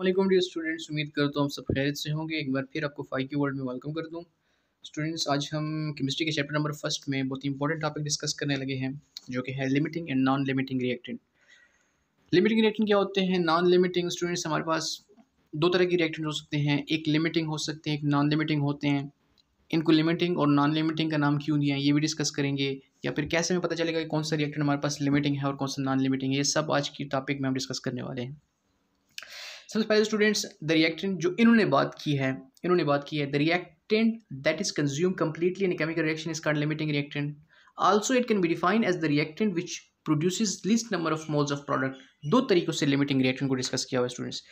वालेकुम D students उम्मीद करता हूँ हम सब खैर से होंगे एक बार फिर आपको फाइव की वर्ल्ड में वेलकम कर दूँ स्टूडेंट्स आज हम केमिस्ट्री के चैप्टर नंबर फर्स्ट में बहुत ही इंपॉर्टेंट टॉपिक डिस्कस करने लगे हैं जो कि है limiting and non limiting reactant limiting reactant क्या होते हैं नॉन लिमिटिंग स्टूडेंट्स हमारे पास दो तरह के रिएक्टेंट हो सकते हैं एक लिमिटिंग हो सकते हैं एक नॉन लिमिटिंग होते हैं इनको लिमिटिंग और नॉन लिमिटिंग का नाम क्यों दिया है ये भी डिस्कस करेंगे या फिर कैसे हमें पता चलेगा कि कौन सा रिएक्टेंट हमारे पास लिमिटिंग है और कौन सा नॉन लिमिटिंग है ये सब आज की टॉपिक में हम डिस्कस करने वाले हैं सबसे पहले स्टूडेंट्स द रिएक्टेंट जो इन्होंने बात की है इन्होंने बात की है the reactant that is consume completely in chemical reaction is called limiting reactant also it can be define as the reactant which produces least number of moles of product दो तरीकों से लिमिटिंग रिएक्टेंट को discuss किया हुआ students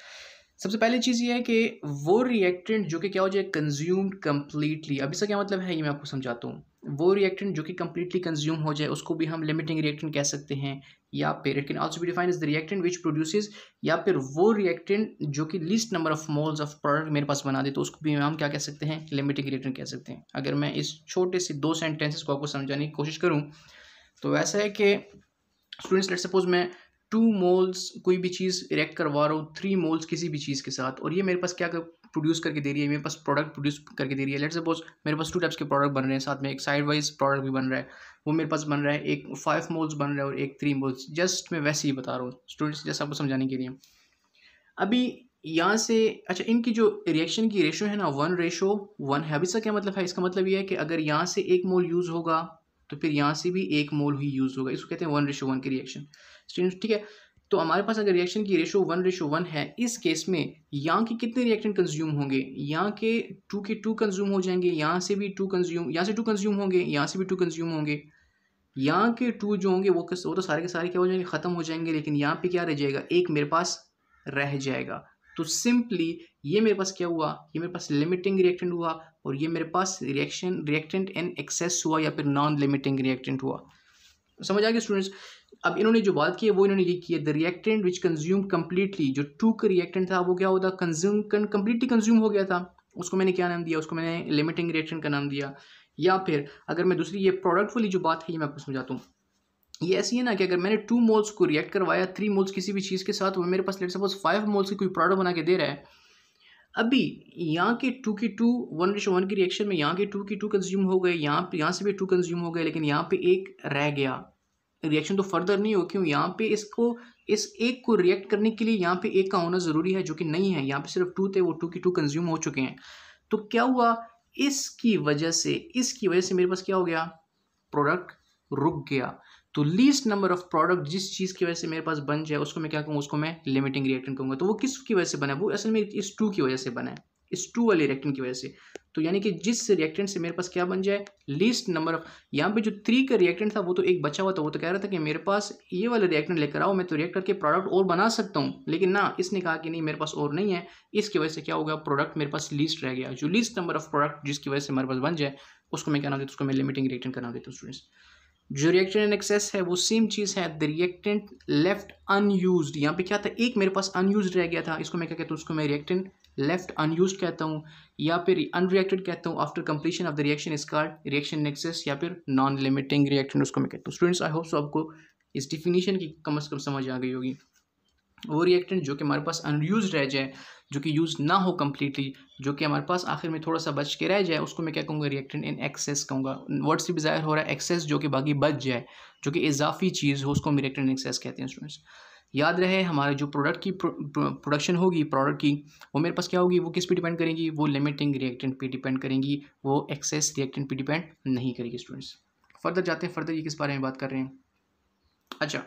सबसे पहली चीज़ ये है कि वो रिएक्टेंट जो कि क्या हो जाए कंज्यूम्ड कम्प्लीटली अभी इसका क्या मतलब है ये मैं आपको समझाता हूँ वो रिएक्टेंट जो कि कम्प्लीटली कंज्यूम हो जाए उसको भी हम लिमिटिंग रिएक्टेंट कह सकते हैं या फिर इट कैन ऑल्सो भी define is the reactant which produce या फिर वो रिएक्टेंट जो कि least number of moles of product मेरे पास बना दे तो उसको भी हम क्या कह सकते हैं लिमिटिंग रिएक्टेंट कह सकते हैं अगर मैं इस छोटे से दो सेंटेंसेस को आपको समझाने की कोशिश करूँ तो वैसा है कि स्टूडेंट्स लेट सपोज मैं टू मोल्स कोई भी चीज़ रिएक्ट करवा रहा हूँ थ्री मोल्स किसी भी चीज़ के साथ और ये मेरे पास क्या प्रोड्यूस करके दे रही है मेरे पास प्रोडक्ट प्रोड्यूस करके दे रही है लेट सपोज मेरे पास टू टाइप्स के प्रोडक्ट बन रहे हैं साथ में एक साइड वाइज प्रोडक्ट भी बन रहा है वो मेरे पास बन रहा है एक फाइव मोल्स बन रहा है और एक थ्री मोल्स जस्ट मैं वैसे ही बता रहा हूँ स्टूडेंट्स जैसे आपको समझाने के लिए अभी यहाँ से अच्छा इनकी जो रिएक्शन की रेशो है ना वन रेशो वन है अभी इसका क्या मतलब है इसका मतलब ये है कि अगर यहाँ से एक मोल यूज़ होगा तो फिर यहाँ से भी एक मोल ही यूज़ होगा इसको कहते हैं वन रेशो वन की रिएक्शन स्टूडेंट्स ठीक है तो हमारे पास अगर रिएक्शन की रेशो वन रेशो वन है इस केस में यहाँ के कितने रिएक्शन कंज्यूम होंगे यहाँ के टू के टू कंज्यूम हो जाएंगे यहाँ से भी टू कंज्यूम यहाँ से टू कंज्यूम होंगे यहाँ से भी टू कंज्यूम होंगे यहाँ के टू जो होंगे वो वो तो सारे के सारे क्या हो जाएंगे ख़त्म हो जाएंगे लेकिन यहाँ पर क्या रह जाएगा एक मेरे पास रह जाएगा तो सिंपली ये मेरे पास क्या हुआ ये मेरे पास लिमिटिंग रिएक्टेंट हुआ और ये मेरे पास रिएक्शन रिएक्टेंट एन एक्सेस हुआ या फिर नॉन लिमिटिंग रिएक्टेंट हुआ समझ आ गया स्टूडेंट्स अब इन्होंने जो बात की है वो इन्होंने ये की है the reactant which consume completely जो टू का रिएक्टेंट था वो क्या होता कंज्यूम कम्प्लीटली कंज्यूम हो गया था उसको मैंने क्या नाम दिया उसको मैंने लिमिटिंग रिएक्शन का नाम दिया या फिर अगर मैं दूसरी ये प्रोडक्ट वाली जो बात है ये मैं आपको समझाता हूँ ये ऐसी है ना कि अगर मैंने टू मोल्स को रिएक्ट करवाया थ्री मोल्स किसी भी चीज़ के साथ वो मेरे पास लेट सपोज फाइव मोल्स की कोई प्रोडक्ट बना के दे रहा है अभी यहाँ के टू की टू वन रिश वन की रिएक्शन में यहाँ के टू की टू कंज्यूम हो गए यहाँ पे यहाँ से भी टू कंज्यूम हो गए लेकिन यहाँ पे एक रह गया रिएक्शन तो फर्दर नहीं हो क्यों यहाँ पे इसको इस एक को रिएक्ट करने के लिए यहाँ पे एक का होना ज़रूरी है जो कि नहीं है यहाँ पे सिर्फ टू थे वो टू की टू कंज्यूम हो चुके हैं तो क्या हुआ इसकी वजह से इसकी वजह से मेरे पास क्या हो गया प्रोडक्ट रुक गया तो लीस्ट नंबर ऑफ प्रोडक्ट जिस चीज़ की वजह से मेरे पास बन जाए उसको मैं क्या कहूँगा उसको मैं लिमिटिंग रिएक्टन कहूँगा तो वो किस की वजह से बना है वो असल में इस टू की वजह से बना है इस टू वाले रिएक्टन की वजह से तो यानी कि जिस रिएक्टेंट से मेरे पास क्या बन जाए लीस्ट नंबर ऑफ यहाँ पे जो थ्री का रिएक्टेंट था वो तो एक बचा हुआ था वो तो कह रहा था कि मेरे पास ये वाले रिएक्टेंट लेकर आओ मैं तो रिएक्ट करके प्रोडक्ट और बना सकता हूँ लेकिन ना इसने कहा कि नहीं मेरे पास और नहीं है इसकी वजह से क्या होगा प्रोडक्ट मेरे पास लीस्ट रह गया जो लीस्ट नंबर ऑफ प्रोडक्ट जिसकी वजह से मेरे पास बन जाए उसको मैं क्या नाम देता हूँ उसको मैं लिमिटिंग रिएक्टेंट का नाम देता हूँ स्टूडेंट्स जो रिएक्टेंट इन एक्सेस है वो सेम चीज़ है द रिएक्टेंट लेफ्ट अनयूज यहाँ पे क्या था एक मेरे पास अनयूज रह गया था इसको मैं क्या कहता हूँ उसको मैं रिएक्टेंट लेफ्ट अनयूज कहता हूँ या फिर अनरिएक्टेड कहता हूँ after completion of the reaction is called reaction in excess या फिर नॉन लिमिटिंग रिएक्शन उसको मैं कहता हूँ स्टूडेंट्स आई होप सो आपको इस डिफिनीशन की कम अज़ कम समझ आ गई होगी वो रिएक्टेंट जो कि हमारे पास अनयूज रह जाए जो कि यूज़ ना हो कम्प्लीटली जो कि हमारे पास आखिर में थोड़ा सा बच के रह जाए उसको मैं क्या कहूँगा रिएक्टेंट इन एक्सेस कहूँगा वर्ड से भी ज़ाहिर हो रहा है एक्सेस जो कि बाकी बच जाए जो कि इजाफी चीज़ हो उसको हम रिएक्टेंट एक्सेस कहते हैं स्टूडेंट्स याद रहे हमारे जो प्रोडक्ट की प्रोडक्शन होगी प्रोडक्ट की वो मेरे पास क्या होगी वो किस पे डिपेंड करेंगी वो लिमिटिंग रिएक्टेंट पे डिपेंड करेंगी वो एक्सेस रिएक्टेंट पे डिपेंड नहीं करेगी स्टूडेंट्स फर्दर जाते हैं फर्दर ये किस बारे में बात कर रहे हैं अच्छा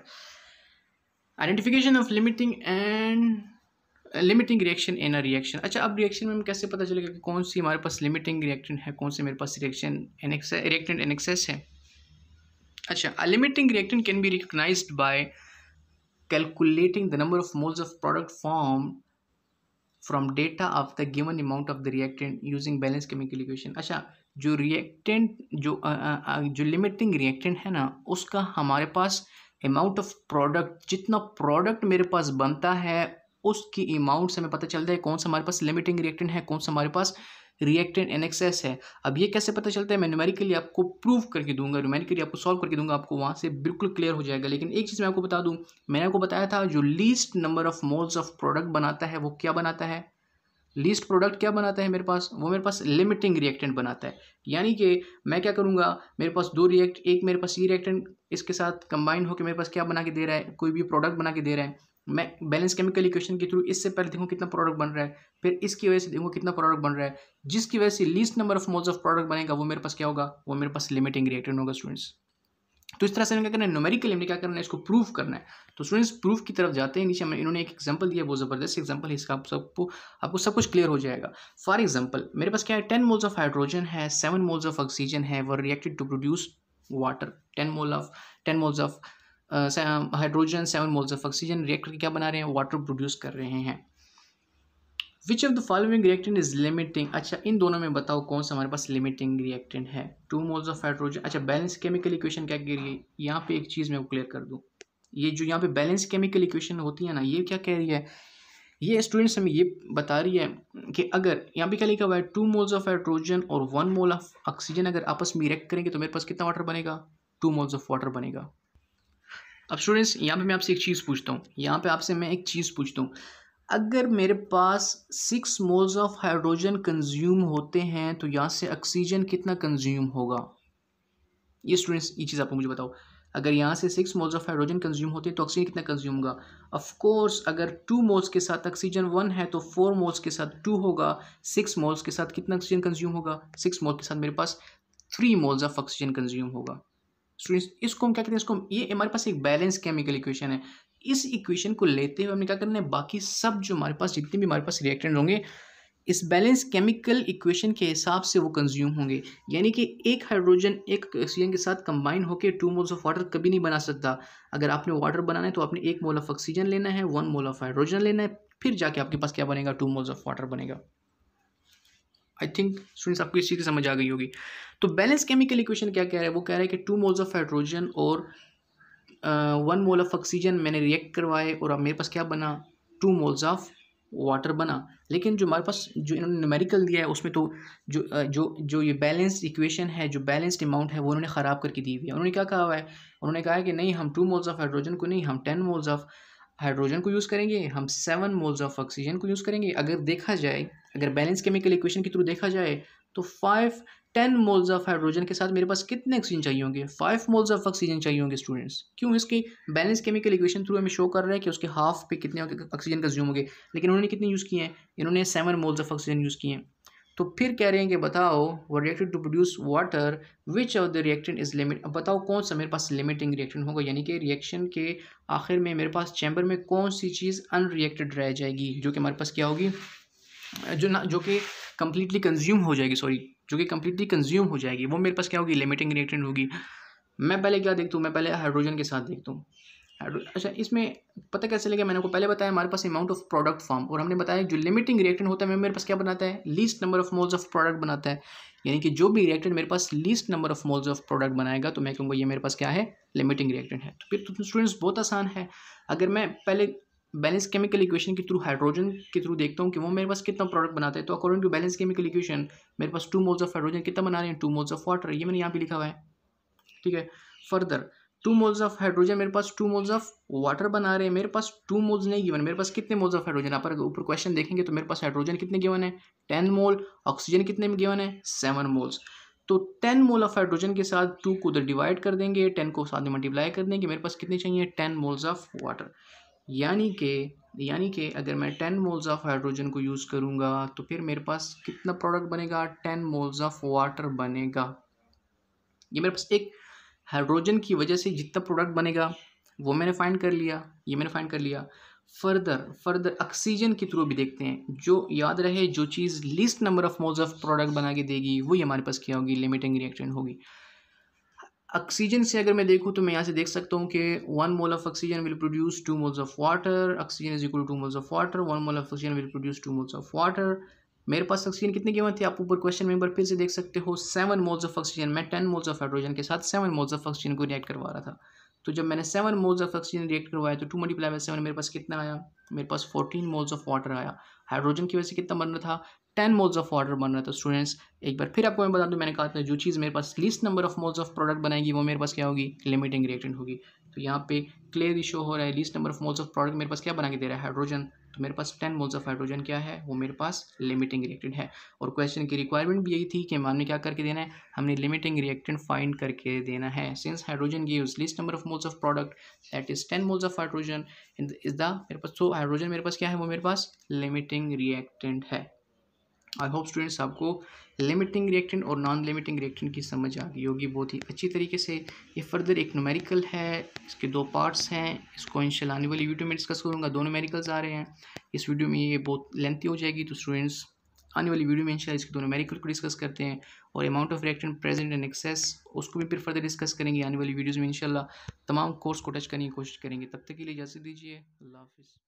identification of limiting and limiting reaction in a reaction अच्छा अब रिएक्शन में हम कैसे पता चलेगा कि कौन सी हमारे पास लिमिटिंग रिएक्टेंट है कौन से मेरे पास रिएक्शन रिएक्टेंट इन एक्सेस है अच्छा limiting reactant can be recognise by calculating the number of moles of product formed from data of the given amount of the reactant using balanced chemical equation अच्छा जो reactant जो आ, आ, जो limiting reactant है ना उसका हमारे पास अमाउंट ऑफ प्रोडक्ट जितना प्रोडक्ट मेरे पास बनता है उसकी अमाउंट से हमें पता चलता है कौन सा हमारे पास लिमिटिंग रिएक्टेंट है कौन सा हमारे पास रिएक्टेंट एनएक्सेस है अब ये कैसे पता चलता है मैं न्यूमेरिकली आपको प्रूव करके दूंगा न्यूमेरिकली आपको सॉल्व करके दूंगा आपको वहाँ से बिल्कुल क्लियर हो जाएगा लेकिन एक चीज़ मैं आपको बता दूँ मैंने आपको बताया था जो least number of moles of product बनाता है वो क्या बनाता है लीस्ट प्रोडक्ट क्या बनाता है मेरे पास वो मेरे पास लिमिटिंग रिएक्टेंट बनाता है यानी कि मैं क्या करूँगा मेरे पास दो रिएक्ट एक मेरे पास ये रिएक्टेंट इसके साथ कंबाइन होकर मेरे पास क्या बना के दे रहा है कोई भी प्रोडक्ट बना के दे रहा है मैं बैलेंस केमिकल इक्वेशन के थ्रू इससे पहले देखूँ कितना प्रोडक्ट बन रहा है फिर इसकी वजह से देखूँ कितना प्रोडक्ट बन रहा है जिसकी वजह से least number of moles of product बनेगा वो मेरे पास क्या होगा वो मेरे पास लिमिटिंग रिएक्टेंट होगा स्टूडेंट्स तो इस तरह से क्या करना है न्यूमेरिकली हमने क्या करना है इसको प्रूफ करना है तो स्टूडेंट्स प्रूफ की तरफ जाते हैं नीचे हमें इन्होंने एक एग्जांपल दिया बहुत ज़बरदस्त एग्जांपल है इसका आप सबको आपको सब कुछ क्लियर हो जाएगा फॉर एग्जांपल मेरे पास क्या है टेन मोल्स ऑफ हाइड्रोजन है सेवन मोल्स ऑफ ऑक्सीजन है were reacted to produce water ten mole of ten moles of hydrogen seven moles of oxygen reactor क्या बना रहे हैं वाटर प्रोड्यूस कर रहे हैं which of the following reactant is limiting अच्छा इन दोनों में बताओ कौन सा हमारे पास लिमिटिंग रिएक्टेंट है टू मोल्स ऑफ हाइड्रोजन अच्छा बैलेंस केमिकल इक्वेशन क्या कह रही है यहाँ पे एक चीज़ मैं क्लियर कर दूँ ये जो यहाँ पे बैलेंस केमिकल इक्वेशन होती है ना ये क्या कह रही है ये स्टूडेंट्स हमें ये बता रही है कि अगर यहाँ पे क्या लिखा हुआ है टू मोल्स ऑफ हाइड्रोजन और वन मोल ऑफ ऑक्सीजन अगर आपस में रिएक्ट करेंगे तो मेरे पास कितना वाटर बनेगा टू मोल्स ऑफ वाटर बनेगा अब स्टूडेंट्स यहाँ पे मैं आपसे एक चीज़ पूछता हूँ यहाँ पे आपसे मैं एक चीज़ पूछता हूँ अगर मेरे पास six moles of hydrogen consume होते हैं तो यहाँ से ऑक्सीजन कितना कंज्यूम होगा ये स्टूडेंट्स ये चीज़ आपको मुझे बताओ अगर यहाँ से six moles of hydrogen consume होते हैं तो ऑक्सीजन कितना कंज्यूम होगा ऑफकोर्स अगर टू मोल्स के साथ ऑक्सीजन वन है तो फोर मोल्स के साथ टू होगा सिक्स मोल्स के साथ कितना ऑक्सीजन कंज्यूम होगा सिक्स मोल के साथ मेरे पास three moles of oxygen consume होगा स्टूडेंट्स इसको हम क्या करते हैं इसको हम ये हमारे पास एक बैलेंस केमिकल इक्वेशन है इस इक्वेशन को लेते हुए हमने क्या करना है बाकी सब जो हमारे पास जितने भी हमारे पास रिएक्टेंट होंगे इस बैलेंस केमिकल इक्वेशन के हिसाब से वो कंज्यूम होंगे यानी कि एक हाइड्रोजन एक ऑक्सीजन के साथ कंबाइन होकर टू मोल्स ऑफ वाटर कभी नहीं बना सकता अगर आपने वाटर बनाना है तो आपने एक मोल ऑफ ऑक्सीजन लेना है वन मोल ऑफ हाइड्रोजन लेना है फिर जाके आपके पास क्या बनेगा टू मोल्स ऑफ वाटर बनेगा आई थिंक स्टूडेंट्स आपको इस चीज़ की समझ आ गई होगी तो बैलेंस केमिकल इक्वेशन क्या कह रहा है वो कह रहा है कि टू मोल्स ऑफ हाइड्रोजन और वन मोल ऑफ ऑक्सीजन मैंने रिएक्ट करवाए और अब मेरे पास क्या बना टू मोल्स ऑफ वाटर बना लेकिन जो हमारे पास जो इन्होंने न्यूमेरिकल दिया है उसमें तो जो uh, जो जो ये बैलेंस्ड इक्वेशन है जो बैलेंस्ड अमाउंट है वो उन्होंने ख़राब करके दी हुई है उन्होंने क्या कहा हुआ है उन्होंने कहा है कि नहीं हम टू मोल्स ऑफ हाइड्रोजन को नहीं हम टेन मोल्स ऑफ हाइड्रोजन को यूज़ करेंगे हम सेवन मोल्स ऑफ ऑक्सीजन को यूज़ करेंगे अगर देखा जाए अगर बैलेंस केमिकल इक्वेशन के थ्रू देखा जाए तो five ten moles of hydrogen के साथ मेरे पास कितने ऑक्सीजन चाहिए होंगे फाइव मोल्स ऑफ ऑक्सीजन चाहिए होंगे स्टूडेंट्स क्यों इसके बैलेंस केमिकल इक्वेशन थ्रू हमें शो कर रहे हैं कि उसके हाफ पे कितने ऑक्सीजन कंज्यूम होंगे लेकिन उन्होंने कितने यूज़ किए हैं इन्होंने seven moles of oxygen use किए हैं तो फिर कह रहे हैं कि बताओ वो reacted to produce water which of the reactant is limit अब बताओ कौन सा मेरे पास लिमिटिंग रिएक्शन होगा यानी कि रिएक्शन के आखिर में मेरे पास चैम्बर में कौन सी चीज़ अनरिएक्टेड रह जाएगी जो कि हमारे पास क्या होगी जो ना जो कि कम्प्लीटली कंज्यूम हो जाएगी सॉरी जो कि कम्प्लीटली कंज्यूम हो जाएगी वो मेरे पास क्या होगी लिमिटिंग रिएक्टेंट होगी मैं पहले क्या देखता हूँ मैं पहले हाइड्रोजन के साथ देखता हूँ अच्छा इसमें पता कैसे चलेगा मैंने आपको पहले बताया हमारे पास अमाउंट ऑफ प्रोडक्ट फॉर्म और हमने बताया जो लिमिटिंग रिएक्टेंट होता है मेरे पास क्या बनाता है least number of moles of product बनाता है यानी कि जो भी रिएक्टेंट मेरे पास least number of moles of product बनाएगा तो मैं कहूँगा ये मेरे पास क्या है लिमिटिंग रिएक्टेंट है तो फिर तो स्टूडेंट्स बहुत आसान है अगर मैं पहले बैलेंस केमिकल इक्वेशन के थ्रू हाइड्रोजन के थ्रू देखता हूँ कि वो मेरे पास कितना प्रोडक्ट बनाता है तो according to balance chemical equation मेरे पास टू मोल्स ऑफ हाइड्रोजन कितना बना रहे हैं टू मोल्स ऑफ वाटर ये मैंने यहाँ पर लिखा हुआ है ठीक है further two moles of hydrogen मेरे पास टू मोल्स ऑफ वाटर बना रहे हैं मेरे पास टू मोल्स नहीं गिवन मेरे पास कितने मोल्स ऑफ हाइड्रोजन आप ऊपर क्वेश्चन देखेंगे तो मेरे पास हाइड्रोजन कितने गिवन है टेन मोल ऑक्सीजन कितने में गिवन है सेवन मोल्स तो टेन मोल ऑफ हाइड्रोजन के साथ टू को उधर डिवाइड कर देंगे टेन को साथ में मल्टीप्लाई कर देंगे मेरे पास कितने चाहिए टेन मोल्स ऑफ वाटर यानी कि यानी कि अगर मैं टेन मोल्स ऑफ हाइड्रोजन को यूज़ करूँगा तो फिर मेरे पास कितना प्रोडक्ट बनेगा टेन मोल्स ऑफ वाटर बनेगा ये मेरे पास एक हाइड्रोजन की वजह से जितना प्रोडक्ट बनेगा वो मैंने फाइंड कर लिया ये मैंने फाइंड कर लिया फर्दर फर्दर ऑक्सीजन के थ्रू भी देखते हैं जो याद रहे जो चीज़ least number of moles of product बना के देगी वही हमारे पास क्या होगी लिमिटिंग रिएक्टेंट होगी ऑक्सीजन से अगर मैं देखूँ तो मैं यहाँ से देख सकता हूँ कि one mole of oxygen will produce two moles of water oxygen is equal to moles of water one mole of oxygen will produce two moles of water मेरे पास ऑक्सीजन कितनी कीमत थी आप ऊपर क्वेश्चन में एक बार फिर से देख सकते हो सेवन मोल्स ऑफ ऑक्सीजन मैं टेन मोल्स ऑफ हाइड्रोजन के साथ सेवन मोल्स ऑफ ऑक्सीजन को रिएक्ट करवा रहा था तो जब मैंने seven moles of oxygen react करवाया तो टू मल्टीप्लाई बाय सेवन मेरे पास कितना आया मेरे पास फोर्टीन मोल्स ऑफ वाटर आया हाइड्रोजन की वजह से कितना बन रहा था टेन मोल्स ऑफ वाटर बन रहा था स्टूडेंट्स एक बार फिर आपको मैं बता दूँ मैंने कहा था जो चीज़ मेरे पास least number of moles of product बनाएगी वो मेरे पास क्या होगी लिमिटिंग रिएक्टेंट होगी तो यहाँ पे क्लियर शो हो रहा है least number of moles of product मेरे पास क्या बना के दे रहा है हाइड्रोजन तो मेरे पास टेन मोल्स ऑफ हाइड्रोजन क्या है वो मेरे पास लिमिटिंग रिएक्टेंट है और क्वेश्चन की रिक्वायरमेंट भी यही थी कि हमने क्या करके देना है हमने लिमिटिंग रिएक्टेंट फाइंड करके देना है since hydrogen use least number of moles of product that is ten moles of hydrogen is the मेरे पास सो हाइड्रोजन मेरे पास क्या है वो मेरे पास लिमिटिंग रिएक्टेंट है आई होप स्टूडेंट्स आपको लिमिटिंग रिएक्टेंट और नॉन लिमिटिंग रिएक्टेंट की समझ आ गई होगी बहुत ही अच्छी तरीके से ये फर्दर एक नोमेरिकल है इसके दो पार्ट्स हैं इसको इनशाला आने वाली वीडियो में डिस्कस करूँगा दो नोमेरिकल्स आ रहे हैं इस वीडियो में ये बहुत लेंथी हो जाएगी तो स्टूडेंट्स आने वाली वीडियो में इनशाला इसके दो नोमेरिकल को डिस्कस करते हैं और amount of reactant present and excess उसको भी फिर फर्दर डिस्कस करेंगे आने वाली वीडियोज़ में इनशाला तमाम कोर्स को टच करने की कोशिश करेंगे तब तक के लिए इजाज़त दीजिए अल्लाह हाफिज़